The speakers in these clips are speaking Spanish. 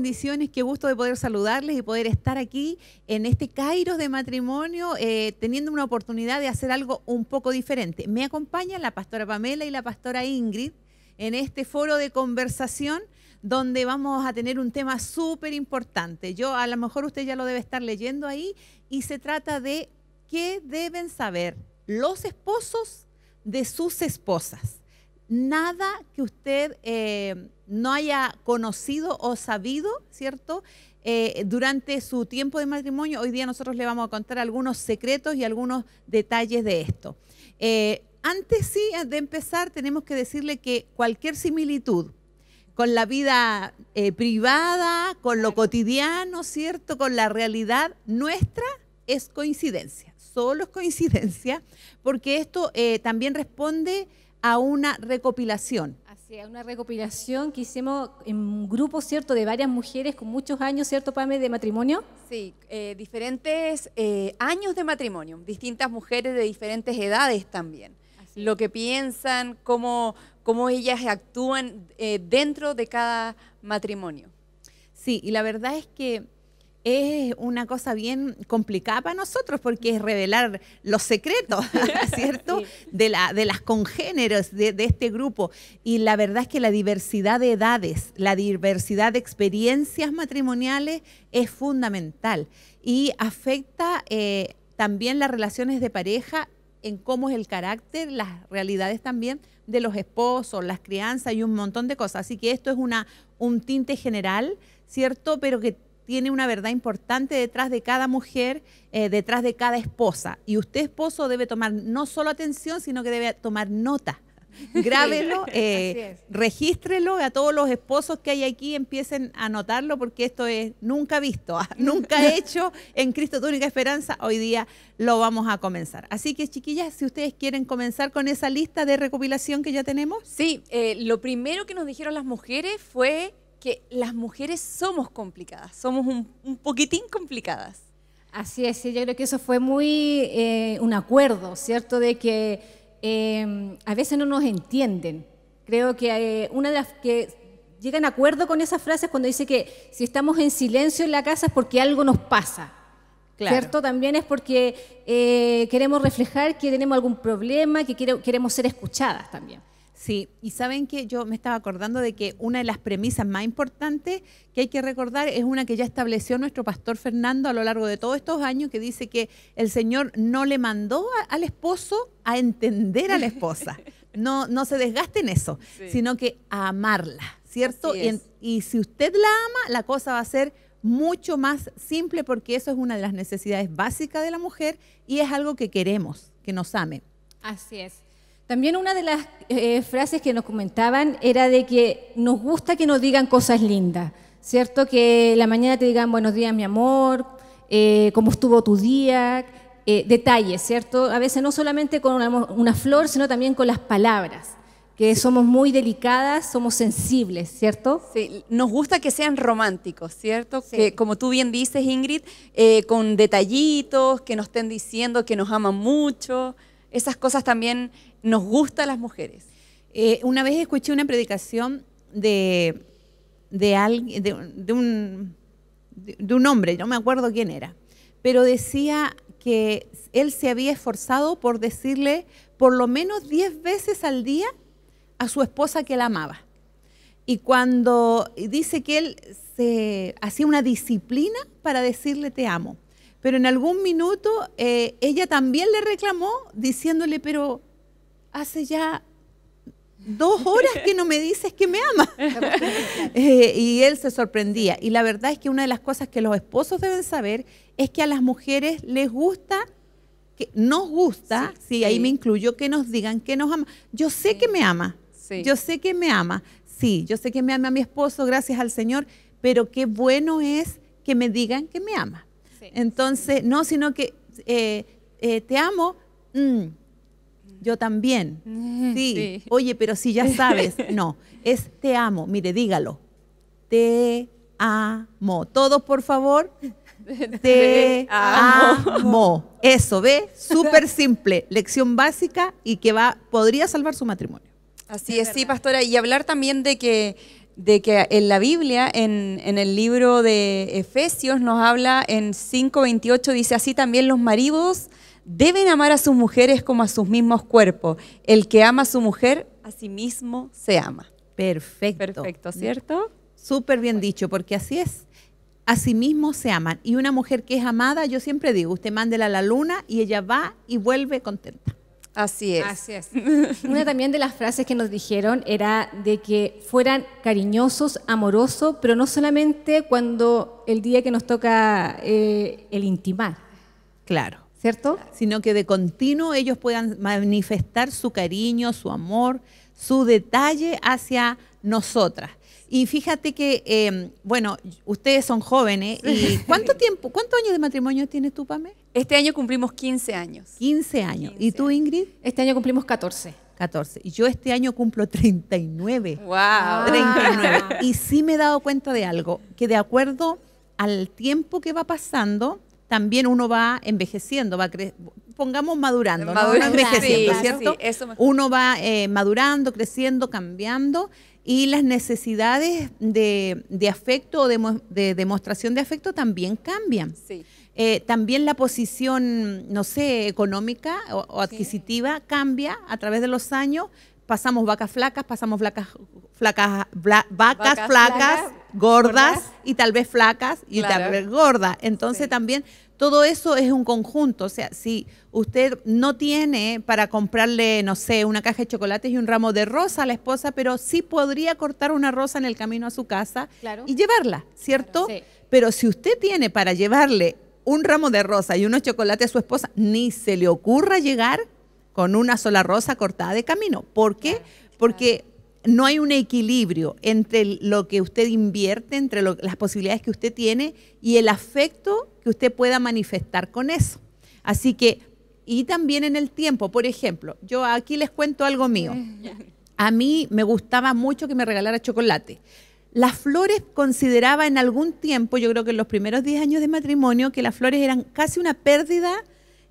bendiciones, qué gusto de poder saludarles y poder estar aquí en este Cairo de matrimonio, eh, teniendo una oportunidad de hacer algo un poco diferente. Me acompañan la pastora Pamela y la pastora Ingrid en este foro de conversación donde vamos a tener un tema súper importante. Yo, a lo mejor usted ya lo debe estar leyendo ahí, y se trata de qué deben saber los esposos de sus esposas nada que usted eh, no haya conocido o sabido, ¿cierto? Eh, durante su tiempo de matrimonio, hoy día nosotros le vamos a contar algunos secretos y algunos detalles de esto. Eh, antes sí, de empezar, tenemos que decirle que cualquier similitud con la vida privada, con lo cotidiano, ¿cierto? Con la realidad nuestra es coincidencia, solo es coincidencia, porque esto también responde a una recopilación. Así una recopilación que hicimos en un grupo, ¿cierto?, de varias mujeres con muchos años, ¿cierto, Pame, de matrimonio? Sí, eh, diferentes eh, años de matrimonio, distintas mujeres de diferentes edades también. Lo que piensan, cómo, ellas actúan eh, dentro de cada matrimonio. Sí, y la verdad es que es una cosa bien complicada para nosotros porque es revelar los secretos, ¿cierto? De, la, las congéneros de, este grupo. Y la verdad es que la diversidad de edades, la diversidad de experiencias matrimoniales es fundamental y afecta eh, también las relaciones de pareja en cómo es el carácter, las realidades también de los esposos, las crianzas y un montón de cosas. Así que esto es una, un tinte general, ¿cierto? Pero que tiene una verdad importante detrás de cada mujer, eh, detrás de cada esposa. Y usted, esposo, debe tomar no solo atención, sino que debe tomar nota. Grábelo, eh, regístrelo a todos los esposos que hay aquí, empiecen a notarlo, porque esto es nunca visto, ah, nunca hecho en Cristo única Esperanza. Hoy día lo vamos a comenzar. Así que, chiquillas, si ustedes quieren comenzar con esa lista de recopilación que ya tenemos. Sí, eh, lo primero que nos dijeron las mujeres fue que las mujeres somos complicadas, somos un, poquitín complicadas. Así es, yo creo que eso fue muy eh, un acuerdo, ¿cierto? De que em, a veces no nos entienden. Creo que eh, una de las que llegan a acuerdo con frase frases cuando dice que si estamos en silencio en la casa es porque algo nos pasa. ¿Cierto? También es porque eh, queremos reflejar que tenemos algún problema, que queremos ser escuchadas también. Sí, y saben que yo me estaba acordando de que una de las premisas más importantes que hay que recordar es una que ya estableció nuestro pastor Fernando a lo largo de todos estos años, que dice que el Señor no le mandó al esposo a entender a la esposa. No, no se desgaste en eso, sino que a amarla, ¿cierto? Y, y si usted la ama, la cosa va a ser mucho más simple porque eso es una de las necesidades básicas de la mujer y es algo que queremos, que nos ame. Así es. También una de las eh, frases que nos comentaban era de que nos gusta que nos digan cosas lindas, ¿cierto? Que la mañana te digan buenos días, mi amor, eh, cómo estuvo tu día, eh, detalles, ¿cierto? A veces no solamente con una, flor, sino también con las palabras, que somos muy delicadas, somos sensibles, ¿cierto? Sí, nos gusta que sean románticos, ¿cierto? Que como tú bien dices, Ingrid, con detallitos, que nos estén diciendo que nos aman mucho esas cosas también nos gustan a las mujeres. Eh, una vez escuché una predicación de, de, un, hombre, no me acuerdo quién era, pero decía que él se había esforzado por decirle por lo menos 10 veces al día a su esposa que la amaba. Y cuando dice que él se hacía una disciplina para decirle te amo pero en algún minuto eh, ella también le reclamó diciéndole, pero hace ya dos horas que no me dices que me ama. Eh, y él se sorprendía. Y la verdad es que una de las cosas que los esposos deben saber es que a las mujeres les gusta, que nos gusta, sí, ahí me incluyo, que nos digan que nos ama. Yo sé que me ama. Yo sé que me ama. Sí, yo sé que me ama a mi esposo, gracias al Señor, pero qué bueno es que me digan que me ama. Entonces, no, sino que eh, eh, te amo, mm, yo también. Mm, sí. Oye, pero si ya sabes, no, es te amo, mire, dígalo. Te amo. Todos, por favor. Te, amo. Eso, ¿ve? Súper simple, lección básica y que va podría salvar su matrimonio. Así es sí, pastora, y hablar también de que de que en la Biblia, en, el libro de Efesios, nos habla en 5.28, dice así también los maridos deben amar a sus mujeres como a sus mismos cuerpos. El que ama a su mujer, a sí mismo se ama. Perfecto. Perfecto, ¿cierto? Súper bien dicho, porque así es. A sí mismo se aman. Y una mujer que es amada, yo siempre digo, usted mándela a la luna y ella va y vuelve contenta. Así es. Una también de las frases que nos dijeron era de que fueran cariñosos, amorosos, pero no solamente cuando el día que nos toca eh, el intimar. Claro. ¿Cierto? Sino que de continuo ellos puedan manifestar su cariño, su amor, su detalle hacia nosotras. Y fíjate que, em, bueno, ustedes son jóvenes. ¿eh? ¿Y cuánto tiempo, cuántos años de matrimonio tienes tú, Pame? Este año cumplimos 15 años. 15 años. ¿Y tú, Ingrid? Este año cumplimos 14. 14. Yo este año cumplo 39. ¡Wow! 39. Y sí me he dado cuenta de algo, que de acuerdo al tiempo que va pasando, también uno va envejeciendo, va pongamos madurando, ¿no? envejeciendo, uno va eh, madurando, creciendo, cambiando y las necesidades de, afecto o de, demostración de afecto también cambian. Eh, también la posición, no sé, económica o, adquisitiva cambia a través de los años. Pasamos vacas flacas, pasamos flacas, flacas, vacas, flacas, gordas, y tal vez flacas y tal vez gordas. Entonces también todo eso es un conjunto. O sea, si usted no tiene para comprarle, no sé, una caja de chocolates y un ramo de rosa a la esposa, pero sí podría cortar una rosa en el camino a su casa y llevarla, ¿cierto? Pero si usted tiene para llevarle un ramo de rosa y unos chocolates a su esposa, ni se le ocurra llegar con una sola rosa cortada de camino. ¿Por qué? Porque no hay un equilibrio entre lo que usted invierte, entre las posibilidades que usted tiene y el afecto que usted pueda manifestar con eso. Así que, y también en el tiempo, por ejemplo, yo aquí les cuento algo mío. A mí me gustaba mucho que me regalara chocolate. Las flores consideraba en algún tiempo, yo creo que en los primeros 10 años de matrimonio, que las flores eran casi una pérdida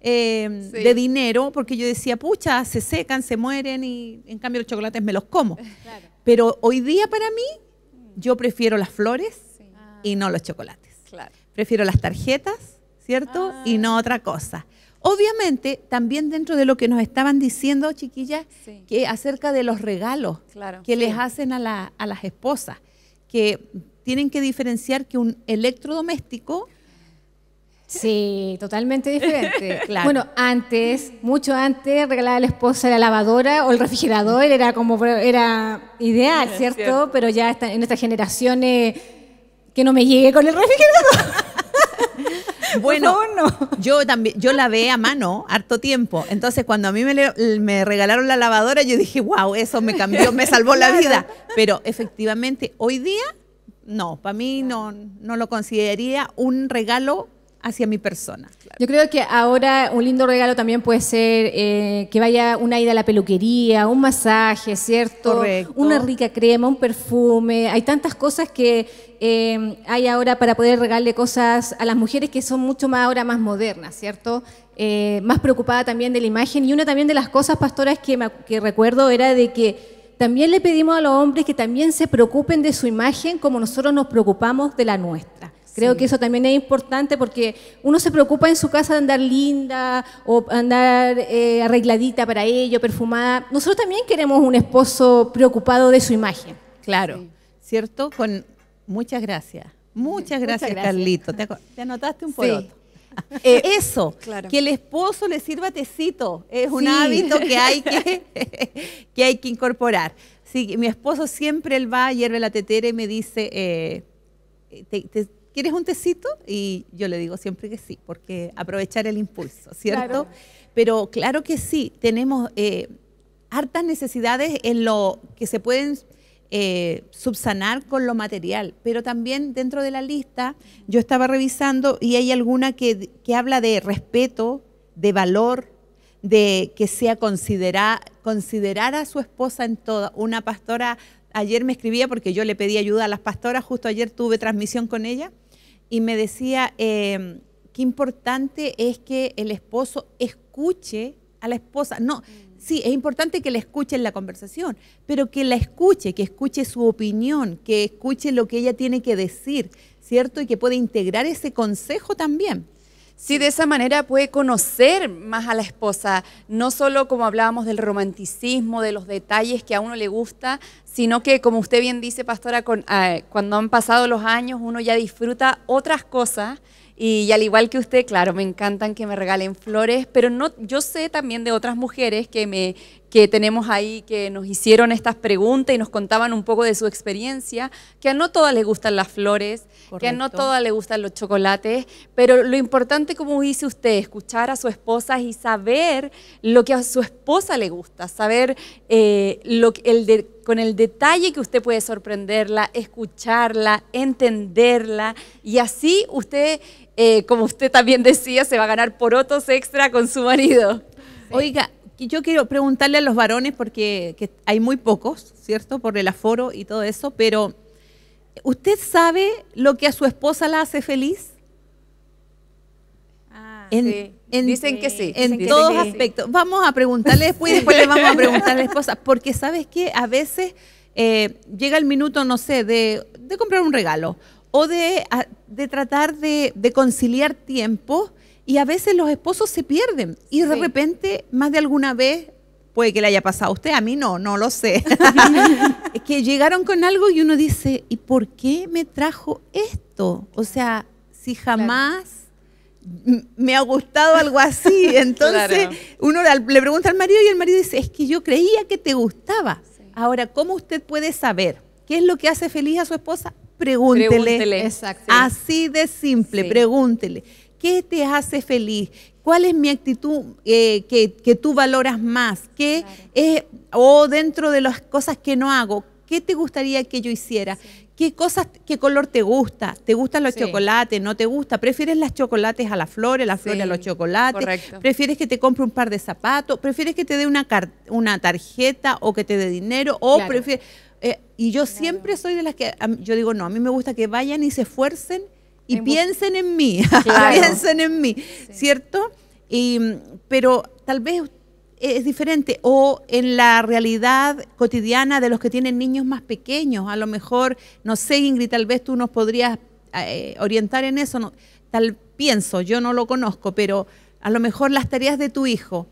Em, de dinero, porque yo decía, pucha, se secan, se mueren y en cambio los chocolates me los como. Pero hoy día para mí, mm. yo prefiero las flores y no los chocolates. Prefiero las tarjetas, ¿cierto? Y ah. no otra cosa. Obviamente, también dentro de lo que nos estaban diciendo, chiquillas, que acerca de los regalos que les hacen a, la, a, las esposas, que tienen que diferenciar que un electrodoméstico Sí, totalmente diferente. claro. Bueno, antes, mucho antes, regalar a la esposa la lavadora o el refrigerador, era como era ideal, ¿cierto? Pero ya en estas generaciones que no me llegue con el refrigerador. Bueno, yo también, yo lavé a mano harto tiempo. Entonces, cuando a mí me, me regalaron la lavadora, yo dije, wow, eso me cambió, me salvó la vida. Pero efectivamente, hoy día, no, para mí no, no lo consideraría un regalo hacia mi persona. Yo creo que ahora un lindo regalo también puede ser eh, que vaya una ida a la peluquería, un masaje, ¿cierto? Una rica crema, un perfume. Hay tantas cosas que eh, hay ahora para poder regalarle cosas a las mujeres que son mucho más ahora más modernas, ¿cierto? Eh, más preocupada también de la imagen. Y una también de las cosas, pastoras, que, que recuerdo era de que también le pedimos a los hombres que también se preocupen de su imagen como nosotros nos preocupamos de la nuestra. Creo que eso también es importante porque uno se preocupa en su casa de andar linda o andar eh, arregladita para ello, perfumada. Nosotros también queremos un esposo preocupado de su imagen. Claro, ¿cierto? Con muchas gracias. Muchas gracias, Carlito. ¿Te, anotaste un poroto. Eh, eso, que el esposo le sirva tecito, es un hábito que hay que, hay que incorporar. Sí, mi esposo siempre él va, hierve la tetera y me dice, eh, ¿quieres un tecito? Y yo le digo siempre que sí, porque aprovechar el impulso, ¿cierto? Pero claro que sí, tenemos eh, hartas necesidades en lo que se pueden eh, subsanar con lo material, pero también dentro de la lista yo estaba revisando y hay alguna que, habla de respeto, de valor, de que sea considera considerar a su esposa en toda, una pastora ayer me escribía porque yo le pedí ayuda a las pastoras, justo ayer tuve transmisión con ella, y me decía em, qué importante es que el esposo escuche a la esposa. No, mm. sí, es importante que la escuche en la conversación, pero que la escuche, que escuche su opinión, que escuche lo que ella tiene que decir, ¿cierto? Y que pueda integrar ese consejo también. Sí, de esa manera puede conocer más a la esposa, no solo como hablábamos del romanticismo, de los detalles que a uno le gusta, sino que como usted bien dice, pastora, con, ah, cuando han pasado los años uno ya disfruta otras cosas y, al igual que usted, claro, me encantan que me regalen flores, pero no, yo sé también de otras mujeres que me que tenemos ahí que nos hicieron estas preguntas y nos contaban un poco de su experiencia, que a no todas les gustan las flores, que a no todas les gustan los chocolates, pero lo importante, como dice usted, escuchar a su esposa y saber lo que a su esposa le gusta, saber eh, el con el detalle que usted puede sorprenderla, escucharla, entenderla, y así usted, eh, como usted también decía, se va a ganar por otros extra con su marido. Oiga, yo quiero preguntarle a los varones, porque hay muy pocos, ¿cierto? Por el aforo y todo eso, pero ¿usted sabe lo que a su esposa la hace feliz? Ah, sí. dicen que sí. En todos aspectos. Vamos a preguntarle después después le vamos a preguntar a la esposa, porque sabes que a veces eh, llega el minuto, no sé, de, comprar un regalo o de, tratar de, de conciliar tiempo y a veces los esposos se pierden y de repente, más de alguna vez, puede que le haya pasado a usted, a mí no, no lo sé. es que llegaron con algo y uno dice, ¿y por qué me trajo esto? O sea, si jamás me ha gustado algo así. Entonces, uno le pregunta al marido y el marido dice, es que yo creía que te gustaba. Ahora, ¿cómo usted puede saber qué es lo que hace feliz a su esposa? Pregúntele. Así de simple, pregúntele. ¿Qué te hace feliz? ¿Cuál es mi actitud eh, que, tú valoras más? ¿Qué es, o dentro de las cosas que no hago, qué te gustaría que yo hiciera? ¿Qué cosas, qué color te gusta? ¿Te gustan los chocolates? ¿No te gusta? ¿Prefieres las chocolates a las flores, las flores a los chocolates? ¿Prefieres que te compre un par de zapatos? ¿Prefieres que te dé una, una tarjeta o que te dé dinero? ¿O eh, y yo siempre soy de las que, yo digo, no, a mí me gusta que vayan y se esfuercen y piensen en mí, piensen en mí, ¿cierto? pero tal vez e-, es diferente o en la realidad cotidiana de los que tienen niños más pequeños, a lo mejor, no sé Ingrid, tal vez tú nos podrías eh, orientar en eso, tal pienso, yo no lo conozco, pero a lo mejor las tareas de tu hijo,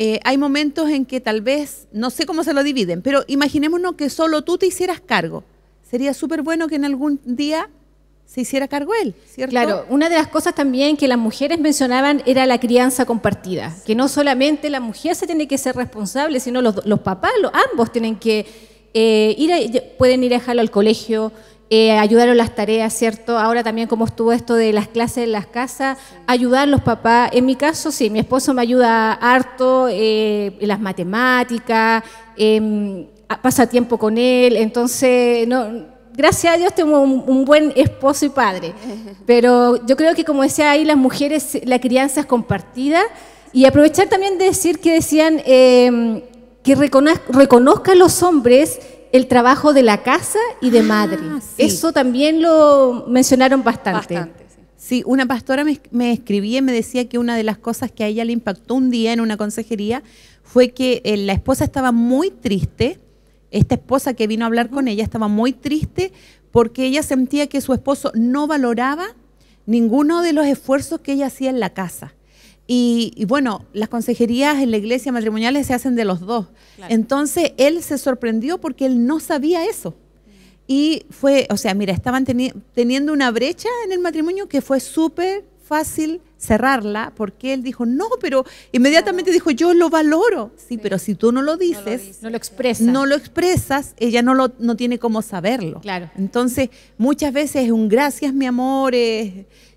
eh, hay momentos en que tal vez, no sé cómo se lo dividen, pero imaginémonos que solo tú te hicieras cargo. Sería súper bueno que en algún día se hiciera cargo él, ¿cierto? Claro, una de las cosas también que las mujeres mencionaban era la crianza compartida, que no solamente la mujer se tiene que ser responsable, sino los, papás, los, ambos tienen que eh, ir, pueden ir a dejarlo al colegio, eh, en las tareas, ¿cierto? Ahora también como estuvo esto de las clases en las casas, ayudar a los papás. En mi caso, sí, mi esposo me ayuda harto eh, en las matemáticas, eh, pasa tiempo con él, entonces no, gracias a Dios tengo un, buen esposo y padre. Pero yo creo que, como decía ahí, las mujeres, la crianza es compartida. Y aprovechar también de decir que decían em, que reconozcan los hombres el trabajo de la casa y de ah, madre. Eso también lo mencionaron bastante. sí. una pastora me, escribía y me decía que una de las cosas que a ella le impactó un día en una consejería fue que eh, la esposa estaba muy triste esta esposa que vino a hablar con ella estaba muy triste porque ella sentía que su esposo no valoraba ninguno de los esfuerzos que ella hacía en la casa. Y, bueno, las consejerías en la iglesia matrimoniales se hacen de los dos. Entonces él se sorprendió porque él no sabía eso. Y fue, o sea, mira, estaban teniendo una brecha en el matrimonio que fue súper fácil cerrarla porque él dijo, no, pero inmediatamente dijo, yo lo valoro. Sí, pero si tú no lo dices, no lo, expresas, ella no, lo, no tiene cómo saberlo. Entonces, muchas veces un gracias, mi amor.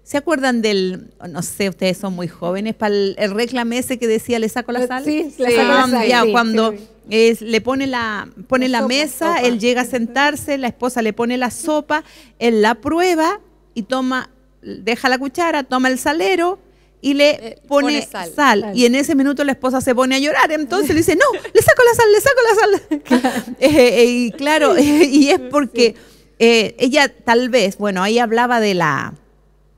¿Se acuerdan del, no sé, ustedes son muy jóvenes, para el, reclame ese que decía, le saco la eh, sal? Sí, sí. cuando le pone la, pone la, mesa, él llega a sentarse, la esposa le pone la sopa, él la prueba y toma deja la cuchara, toma el salero y le eh, pone, sal. Y en ese minuto la esposa se pone a llorar. Entonces le dice, no, le saco la sal, le saco la sal. Eh, eh, y claro, y es porque ella tal vez, bueno, ahí hablaba de la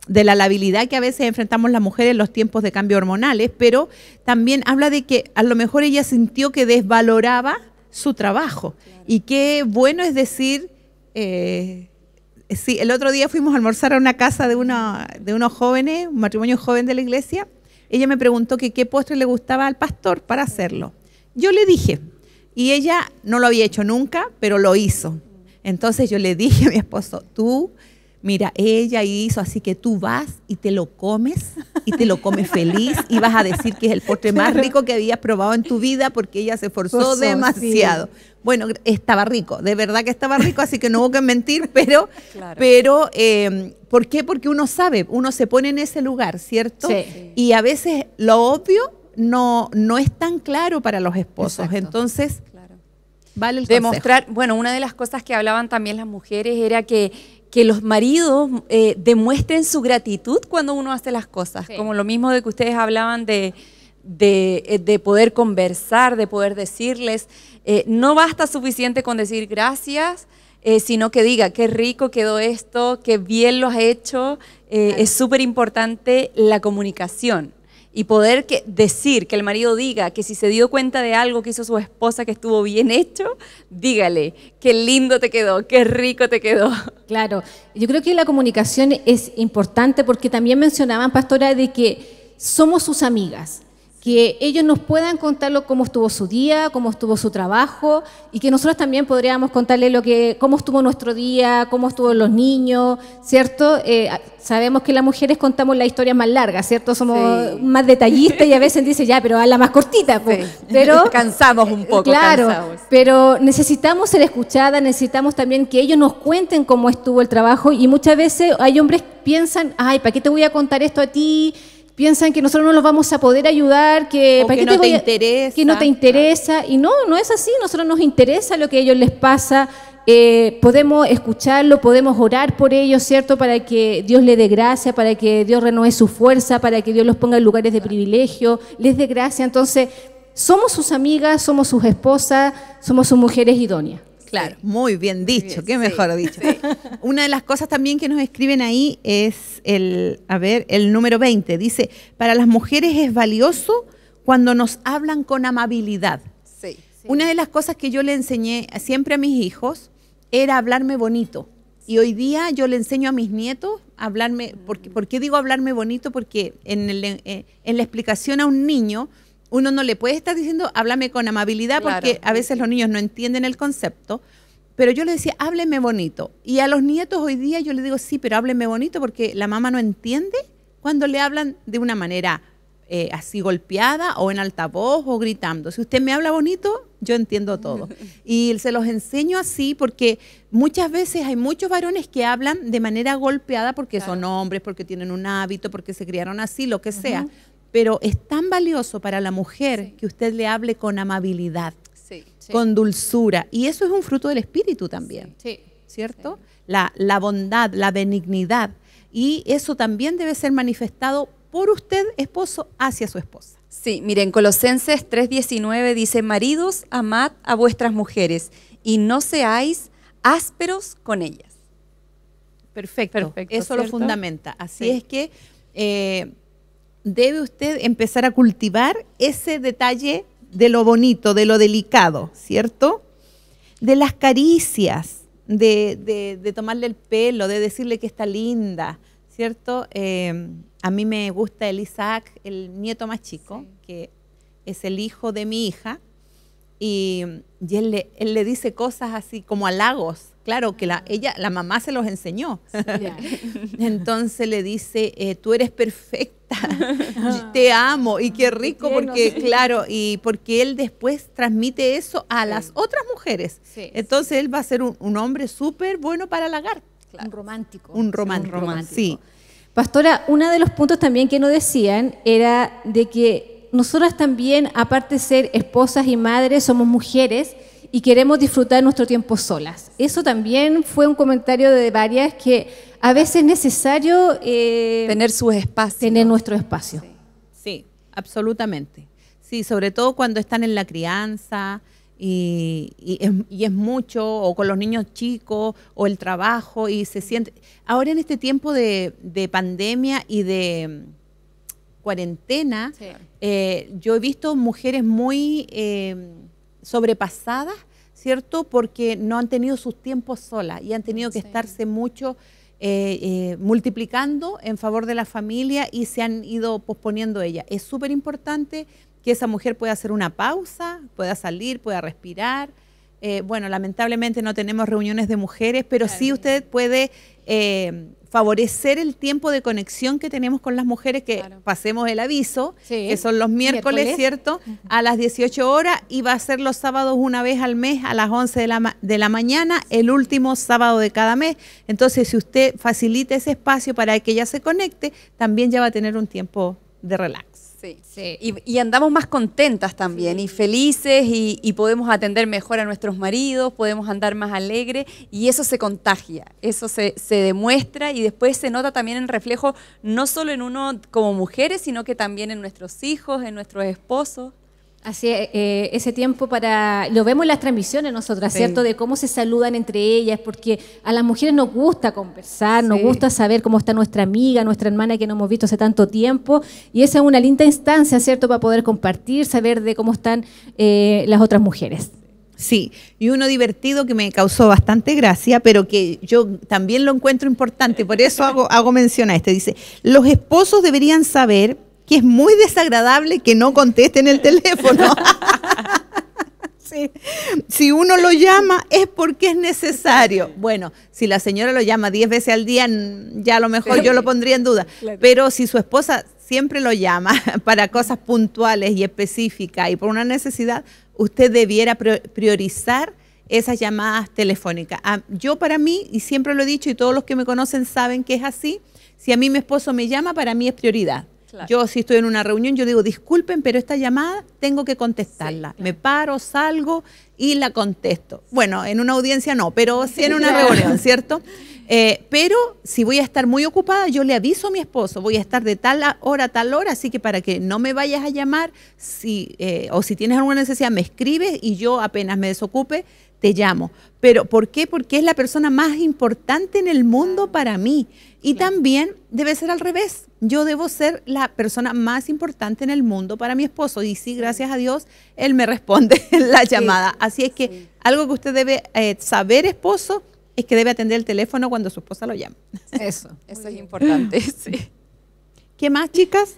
de la labilidad que a veces enfrentamos las mujeres en los tiempos de cambio hormonales, pero también habla de que a lo mejor ella sintió que desvaloraba su trabajo. Y qué bueno es decir, Sí, el otro día fuimos a almorzar a una casa de, una, de unos jóvenes, un matrimonio joven de la iglesia. Ella me preguntó que qué postre le gustaba al pastor para hacerlo. Yo le dije, y ella no lo había hecho nunca, pero lo hizo. Entonces yo le dije a mi esposo, tú mira, ella hizo, así que tú vas y te lo comes y te lo comes feliz y vas a decir que es el postre más rico que habías probado en tu vida porque ella se esforzó demasiado. Bueno, estaba rico, de verdad que estaba rico, así que no hubo que mentir, pero, pero em, ¿por qué? Porque uno sabe, uno se pone en ese lugar, ¿cierto? Y a veces lo obvio no, no es tan claro para los esposos. Entonces, Vale el demostrar, bueno, una de las cosas que hablaban también las mujeres era que que los maridos eh, demuestren su gratitud cuando uno hace las cosas, como lo mismo de que ustedes hablaban de, eh, poder conversar, de poder decirles, eh, no basta suficiente con decir gracias, sino que diga, qué rico quedó esto, qué bien lo has hecho, es súper importante la comunicación y poder que, decir, que el marido diga que si se dio cuenta de algo que hizo su esposa que estuvo bien hecho, dígale, qué lindo te quedó, qué rico te quedó. Claro, yo creo que la comunicación es importante porque también mencionaban, pastora, de que somos sus amigas que ellos nos puedan contarlo cómo estuvo su día, cómo estuvo su trabajo y que nosotros también podríamos contarle lo que, cómo estuvo nuestro día, cómo estuvo los niños, ¿cierto? Eh, ah, sabemos que las mujeres contamos la historia más larga, ¿cierto? Somos más detallistas y a veces dice ya, pero a la más cortita, pues. pero cansamos un poco. Claro, pero necesitamos ser escuchadas, necesitamos también que ellos nos cuenten cómo estuvo el trabajo y muchas veces hay hombres que piensan, ay, ¿para qué te voy a contar esto a ti? piensan que nosotros no los vamos a poder ayudar, que, no te, interesa. Y no, no es así, nosotros nos interesa lo que a ellos les pasa. Eh, podemos escucharlo, podemos orar por ellos, ¿cierto? Para que Dios le dé gracia, para que Dios renueve su fuerza, para que Dios los ponga en lugares de privilegio, les dé gracia. Entonces, somos sus amigas, somos sus esposas, somos sus mujeres idóneas. Claro. Eh, muy bien dicho, qué mejor dicho. Una de las cosas también que nos escriben ahí es el, a ver, el número 20. Dice, para las mujeres es valioso cuando nos hablan con amabilidad. Una de las cosas que yo le enseñé siempre a mis hijos era hablarme bonito. Y hoy día yo le enseño a mis nietos hablarme, porque, ¿por qué digo hablarme bonito? Porque en, eh, en la explicación a un niño uno no le puede estar diciendo, háblame con amabilidad, porque a veces los niños no entienden el concepto. Pero yo le decía, hábleme bonito. Y a los nietos hoy día yo les digo, sí, pero hábleme bonito, porque la mamá no entiende cuando le hablan de una manera eh, así golpeada o en altavoz o gritando. Si usted me habla bonito, yo entiendo todo. Y se los enseño así porque muchas veces hay muchos varones que hablan de manera golpeada porque son hombres, porque tienen un hábito, porque se criaron así, lo que sea pero es tan valioso para la mujer que usted le hable con amabilidad, con dulzura. Y eso es un fruto del espíritu también, ¿cierto? La, bondad, la benignidad. Y eso también debe ser manifestado por usted, esposo, hacia su esposa. Sí, miren, Colosenses 3:19 dice, maridos, amad a vuestras mujeres y no seáis ásperos con ellas. Perfecto, Perfecto eso lo fundamenta. Así es que... Eh, debe usted empezar a cultivar ese detalle de lo bonito, de lo delicado, ¿cierto? De las caricias, de, de, tomarle el pelo, de decirle que está linda, ¿cierto? Em, a mí me gusta el Isaac, el nieto más chico, que es el hijo de mi hija, y, le, él, le, dice cosas así como halagos Claro que la, ella, la mamá se los enseñó. Entonces le dice, eh, tú eres perfecta, te amo y qué rico porque, claro, y porque él después transmite eso a las otras mujeres. Entonces él va a ser un, hombre súper bueno para lagar. Un romántico. Un romántico, sí. Pastora, uno de los puntos también que nos decían era de que nosotras también, aparte de ser esposas y madres, somos mujeres y queremos disfrutar nuestro tiempo solas. Eso también fue un comentario de varias que a veces es necesario... Eh, tener sus espacios. Tener nuestro espacio. Sí, absolutamente. Sí, sobre todo cuando están en la crianza y, es, mucho, o con los niños chicos, o el trabajo y se siente... Ahora en este tiempo de, pandemia y de mm, cuarentena, eh, yo he visto mujeres muy... Eh, sobrepasadas, ¿cierto? Porque no han tenido sus tiempos solas y han tenido que estarse mucho eh, eh, multiplicando en favor de la familia y se han ido posponiendo ella. Es súper importante que esa mujer pueda hacer una pausa, pueda salir, pueda respirar. Eh, bueno, lamentablemente no tenemos reuniones de mujeres, pero sí usted puede eh, favorecer el tiempo de conexión que tenemos con las mujeres, que pasemos el aviso, que son los miércoles, ¿cierto? A las 18 horas y va a ser los sábados una vez al mes a las 11 de la, de la mañana, el último sábado de cada mes. Entonces, si usted facilita ese espacio para que ella se conecte, también ya va a tener un tiempo de relax. Sí. Y, andamos más contentas también y felices y, podemos atender mejor a nuestros maridos, podemos andar más alegres y eso se contagia, eso se, se, demuestra y después se nota también en reflejo no solo en uno como mujeres, sino que también en nuestros hijos, en nuestros esposos. Así, eh, ese tiempo para. Lo vemos en las transmisiones nosotras, ¿cierto? De cómo se saludan entre ellas, porque a las mujeres nos gusta conversar, nos gusta saber cómo está nuestra amiga, nuestra hermana que no hemos visto hace tanto tiempo. Y esa es una linda instancia, ¿cierto?, para poder compartir, saber de cómo están eh, las otras mujeres. Sí, y uno divertido que me causó bastante gracia, pero que yo también lo encuentro importante, por eso hago, hago mención a este. Dice: Los esposos deberían saber que es muy desagradable que no contesten el teléfono. Si uno lo llama es porque es necesario. Bueno, si la señora lo llama 10 veces al día, ya a lo mejor yo lo pondría en duda. Pero si su esposa siempre lo llama para cosas puntuales y específicas y por una necesidad, usted debiera priorizar esas llamadas telefónicas. Ah, yo para mí, y siempre lo he dicho y todos los que me conocen saben que es así, si a mí mi esposo me llama, para mí es prioridad yo si estoy en una reunión, yo digo, disculpen, pero esta llamada tengo que contestarla. Me paro, salgo y la contesto. Bueno, en una audiencia no, pero sí en una reunión, ¿cierto? Eh, pero si voy a estar muy ocupada, yo le aviso a mi esposo, voy a estar de tal hora a tal hora, así que para que no me vayas a llamar, si, eh, o si tienes alguna necesidad, me escribes y yo apenas me desocupe, te llamo. Pero ¿por qué? Porque es la persona más importante en el mundo para mí. Y también debe ser al revés. Yo debo ser la persona más importante en el mundo para mi esposo. Y sí, gracias a Dios, él me responde en la llamada. Así es que algo que usted debe eh, saber, esposo, es que debe atender el teléfono cuando su esposa lo llama. Eso, eso es importante, sí. ¿Qué más, chicas?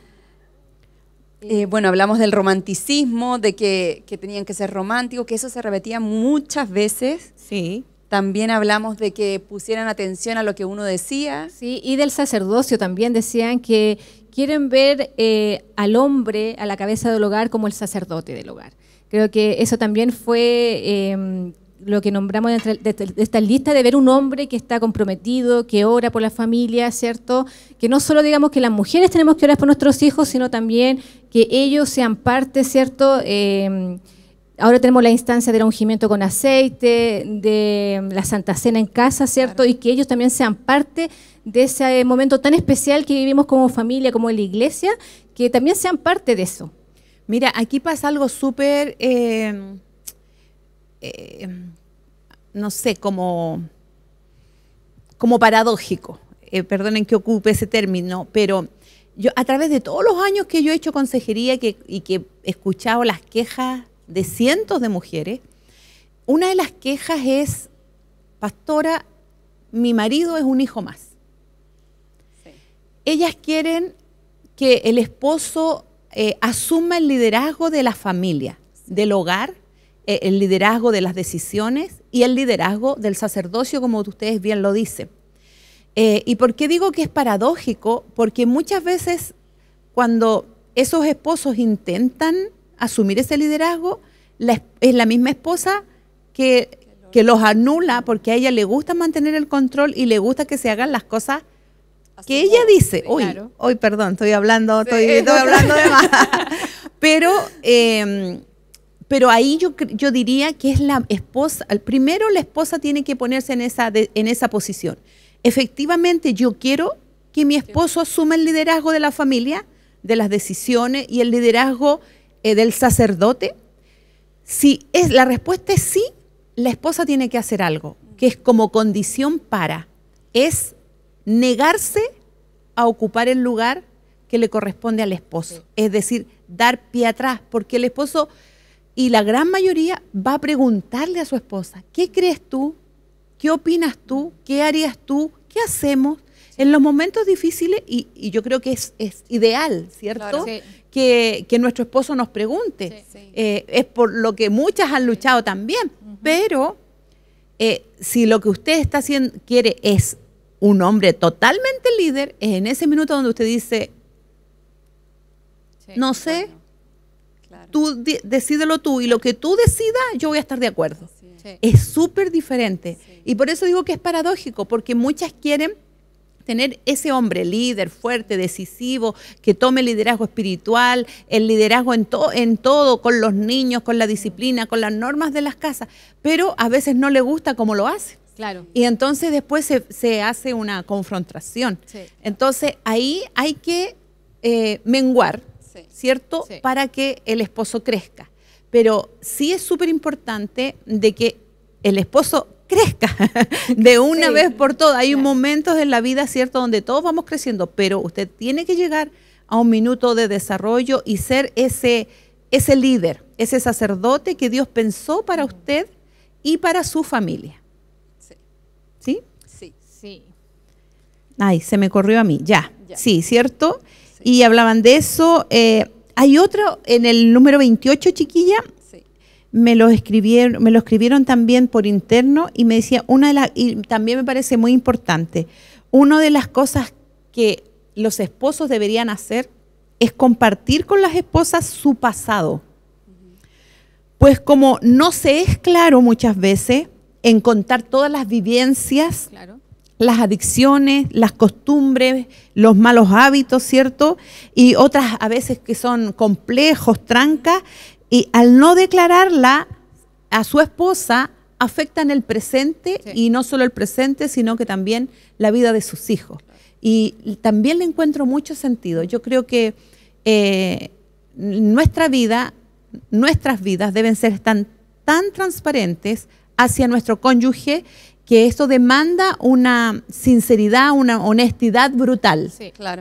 Eh, bueno, hablamos del romanticismo, de que, tenían que ser románticos, que eso se repetía muchas veces. Sí. También hablamos de que pusieran atención a lo que uno decía. Sí, y del sacerdocio también decían que quieren ver eh, al hombre, a la cabeza del hogar, como el sacerdote del hogar. Creo que eso también fue em, lo que nombramos de, esta lista de ver un hombre que está comprometido, que ora por la familia, ¿cierto? Que no solo digamos que las mujeres tenemos que orar por nuestros hijos, sino también que ellos sean parte, ¿cierto? Eh, ahora tenemos la instancia del ungimiento con aceite, de la Santa Cena en casa, ¿cierto? Y que ellos también sean parte de ese momento tan especial que vivimos como familia, como la iglesia, que también sean parte de eso. Mira, aquí pasa algo súper eh, eh, no sé, como, como paradójico. Eh, perdonen que ocupe ese término, pero yo a través de todos los años que yo he hecho consejería y que he escuchado las quejas de cientos de mujeres, una de las quejas es, pastora, mi marido es un hijo más. Ellas quieren que el esposo eh, asuma el liderazgo de la familia, del hogar, eh, el liderazgo de las decisiones y el liderazgo del sacerdocio, como ustedes bien lo dicen. Eh, ¿Y por qué digo que es paradójico? Porque muchas veces cuando esos esposos intentan asumir ese liderazgo, es la misma esposa que, los anula porque a ella le gusta mantener el control y le gusta que se hagan las cosas que ella dice, hoy hoy perdón, estoy hablando, estoy, hablando de más. Pero em, pero ahí yo, yo diría que es la esposa, primero la esposa tiene que ponerse en esa, en esa posición. Efectivamente, yo quiero que mi esposo asuma el liderazgo de la familia, de las decisiones y el liderazgo eh, del sacerdote. Si es, la respuesta es sí, la esposa tiene que hacer algo, que es como condición para, es negarse a ocupar el lugar que le corresponde al esposo. Es decir, dar pie atrás, porque el esposo y la gran mayoría va a preguntarle a su esposa, ¿qué crees tú? ¿Qué opinas tú? ¿Qué harías tú? ¿Qué hacemos? En los momentos difíciles, y, yo creo que es, ideal, ¿cierto? que, nuestro esposo nos pregunte. Eh, es por lo que muchas han luchado también. Pero eh, si lo que usted está haciendo, quiere es un hombre totalmente líder, es en ese minuto donde usted dice, no sé, Tú decídelo tú y lo que tú decidas, yo voy a estar de acuerdo. Es súper diferente. Y por eso digo que es paradójico, porque muchas quieren tener ese hombre líder, fuerte, decisivo, que tome liderazgo espiritual, el liderazgo en, en todo, con los niños, con la disciplina, con las normas de las casas, pero a veces no le gusta cómo lo hace. Claro. Y entonces después se, hace una confrontación. Entonces ahí hay que eh, menguar ¿cierto? Para que el esposo crezca. Pero sí es súper importante de que el esposo crezca de una vez por todas. Hay momentos en la vida, ¿cierto?, donde todos vamos creciendo, pero usted tiene que llegar a un minuto de desarrollo y ser ese, ese líder, ese sacerdote que Dios pensó para usted y para su familia. Sí. ¿Sí? Sí. Ay, se me corrió a mí, ya. ya. Sí, ¿cierto? y hablaban de eso. Eh, hay otro en el número 28, chiquilla. Me lo, escribieron, me lo escribieron también por interno y me decía, una de las, y también me parece muy importante, una de las cosas que los esposos deberían hacer es compartir con las esposas su pasado. Pues como no se es claro muchas veces en contar todas las vivencias, claro las adicciones, las costumbres, los malos hábitos, ¿cierto? Y otras a veces que son complejos, trancas, y al no declararla a su esposa, afectan el presente y no solo el presente, sino que también la vida de sus hijos. Y, también le encuentro mucho sentido. Yo creo que eh, nuestra vida, nuestras vidas deben ser tan transparentes hacia nuestro cónyuge que esto demanda una sinceridad, una honestidad brutal,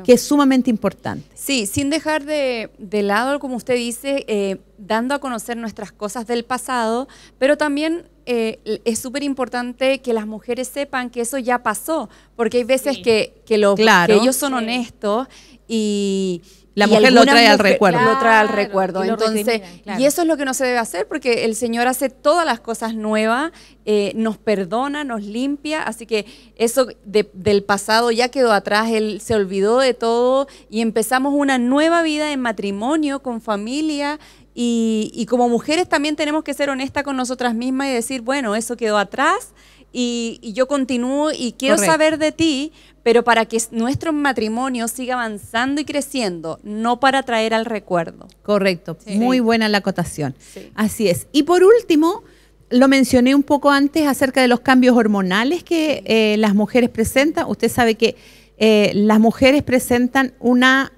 que es sumamente importante. Sí, sin dejar de, lado, como usted dice, eh, dando a conocer nuestras cosas del pasado, pero también eh, es súper importante que las mujeres sepan que eso ya pasó, porque hay veces que, que ellos son honestos y la mujer lo trae al recuerdo. lo trae al recuerdo. Y Entonces, y eso es lo que no se debe hacer porque el Señor hace todas las cosas nuevas, eh, nos perdona, nos limpia, así que eso del pasado ya quedó atrás, Él se olvidó de todo y empezamos una nueva vida en matrimonio, con familia y, y como mujeres también tenemos que ser honestas con nosotras mismas y decir, bueno, eso quedó atrás y, yo continúo y quiero saber de ti, pero para que nuestro matrimonio siga avanzando y creciendo, no para traer al recuerdo. Correcto, muy buena la acotación. Así es. Y por último, lo mencioné un poco antes acerca de los cambios hormonales que eh, las mujeres presentan. Usted sabe que eh, las mujeres presentan una,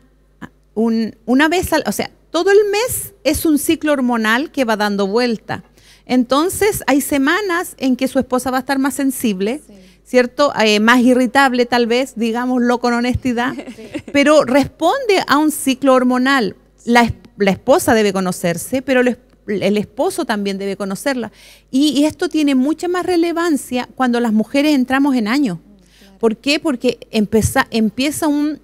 un, una vez al, o sea, todo el mes es un ciclo hormonal que va dando vuelta. Entonces hay semanas en que su esposa va a estar más sensible, ¿cierto? Eh, más irritable tal vez, digámoslo con honestidad, pero responde a un ciclo hormonal. La, esposa debe conocerse, pero el, esposo también debe conocerla. Y, esto tiene mucha más relevancia cuando las mujeres entramos en años. Mm, ¿Por qué? Porque empieza, empieza un,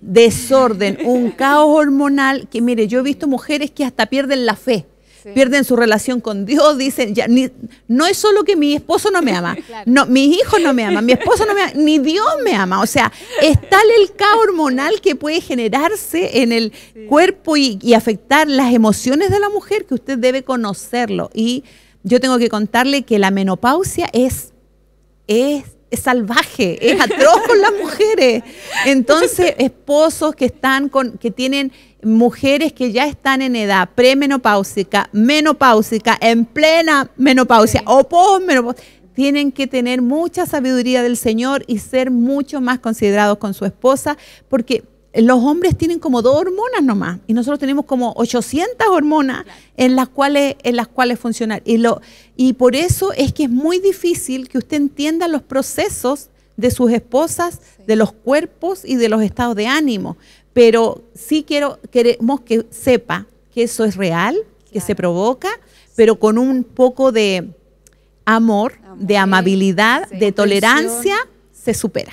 desorden, un caos hormonal que mire, yo he visto mujeres que hasta pierden la fe pierden su relación con Dios, dicen, ya, ni, no es solo que mi esposo no me ama, mis hijos no me aman, mi esposo no me ama, ni Dios me ama. O sea, es tal el caos hormonal que puede generarse en el cuerpo y, afectar las emociones de la mujer que usted debe conocerlo. Y yo tengo que contarle que la menopausia es, es salvaje, es atroz con las mujeres. Entonces, esposos que están con, que tienen mujeres que ya están en edad premenopáusica, menopáusica, en plena menopausia o posmenopausia, tienen que tener mucha sabiduría del Señor y ser mucho más considerados con su esposa, porque los hombres tienen como dos hormonas nomás y nosotros tenemos como 800 hormonas en las cuales en las cuales funcionar y lo y por eso es que es muy difícil que usted entienda los procesos de sus esposas, de los cuerpos y de los estados de ánimo, pero sí quiero, queremos que sepa que eso es real, que se provoca, pero con un poco de amor, de amabilidad, de tolerancia, se supera.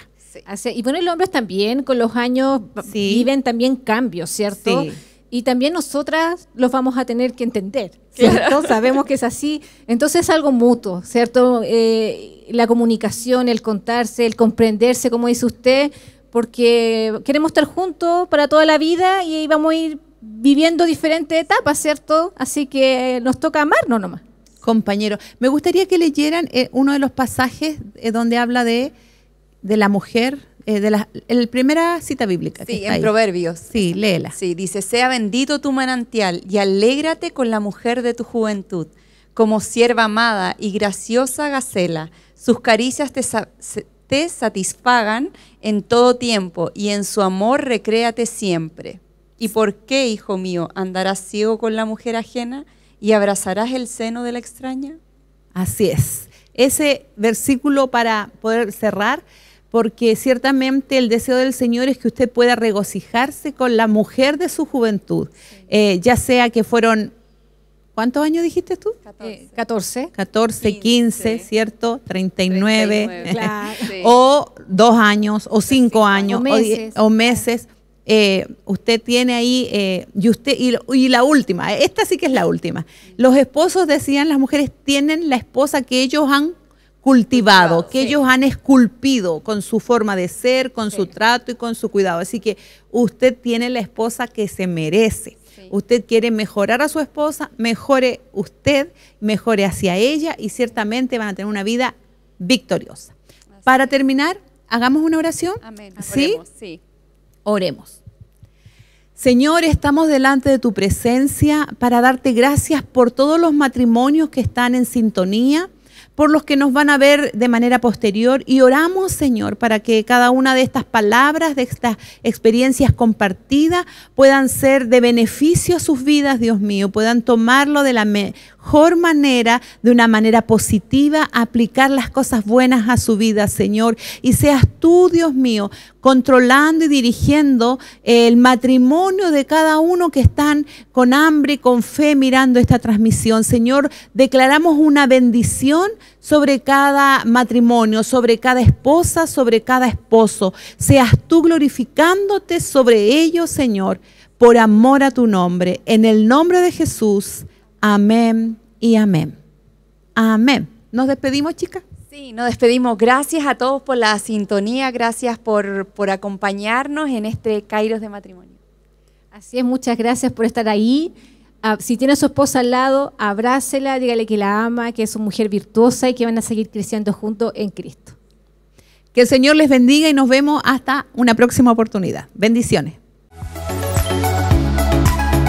Y bueno, los hombres también con los años viven también cambios, ¿cierto? Y también nosotras los vamos a tener que entender, ¿cierto? Sabemos que es así. Entonces es algo mutuo, ¿cierto? Eh, la comunicación, el contarse, el comprenderse, como dice usted, porque queremos estar juntos para toda la vida y vamos a ir viviendo diferentes etapas, ¿cierto? Así que nos toca amarnos nomás. Compañero, me gustaría que leyeran eh, uno de los pasajes eh, donde habla de, la mujer, eh, de la el primera cita bíblica. Sí, en Proverbios. Sí, léela. Sí, dice, sea bendito tu manantial y alégrate con la mujer de tu juventud, como sierva amada y graciosa gacela. Sus caricias te, satisfagan en todo tiempo y en su amor recréate siempre. ¿Y por qué, hijo mío, andarás ciego con la mujer ajena y abrazarás el seno de la extraña? Así es. Ese versículo para poder cerrar, porque ciertamente el deseo del Señor es que usted pueda regocijarse con la mujer de su juventud, eh, ya sea que fueron ¿Cuántos años dijiste tú? 14. 14, 15, ¿cierto? 39. O dos años, o cinco años, o meses. Eh, usted tiene ahí, eh, y, usted, y, la última, eh, esta sí que es la última. Los esposos decían, las mujeres tienen la esposa que ellos han cultivado, que ellos han esculpido con su forma de ser, con su trato y con su cuidado. Así que usted tiene la esposa que se merece. Usted quiere mejorar a su esposa, mejore usted, mejore hacia ella y ciertamente van a tener una vida victoriosa. Para terminar, hagamos una oración. Amén. ¿Sí? sí. Oremos. Señor, estamos delante de tu presencia para darte gracias por todos los matrimonios que están en sintonía por los que nos van a ver de manera posterior y oramos, Señor, para que cada una de estas palabras, de estas experiencias compartidas, puedan ser de beneficio a sus vidas, Dios mío, puedan tomarlo de la mejor manera, de una manera positiva, aplicar las cosas buenas a su vida, Señor, y seas tú, Dios mío, controlando y dirigiendo el matrimonio de cada uno que están con hambre y con fe mirando esta transmisión. Señor, declaramos una bendición sobre cada matrimonio, sobre cada esposa, sobre cada esposo. Seas tú glorificándote sobre ellos, Señor, por amor a tu nombre. En el nombre de Jesús. Amén y amén. Amén. ¿Nos despedimos, chicas? Sí, nos despedimos. Gracias a todos por la sintonía, gracias por, por acompañarnos en este Kairos de Matrimonio. Así es, muchas gracias por estar ahí. Ah, si tiene a su esposa al lado, abrázela, dígale que la ama, que es una mujer virtuosa y que van a seguir creciendo juntos en Cristo. Que el Señor les bendiga y nos vemos hasta una próxima oportunidad. Bendiciones.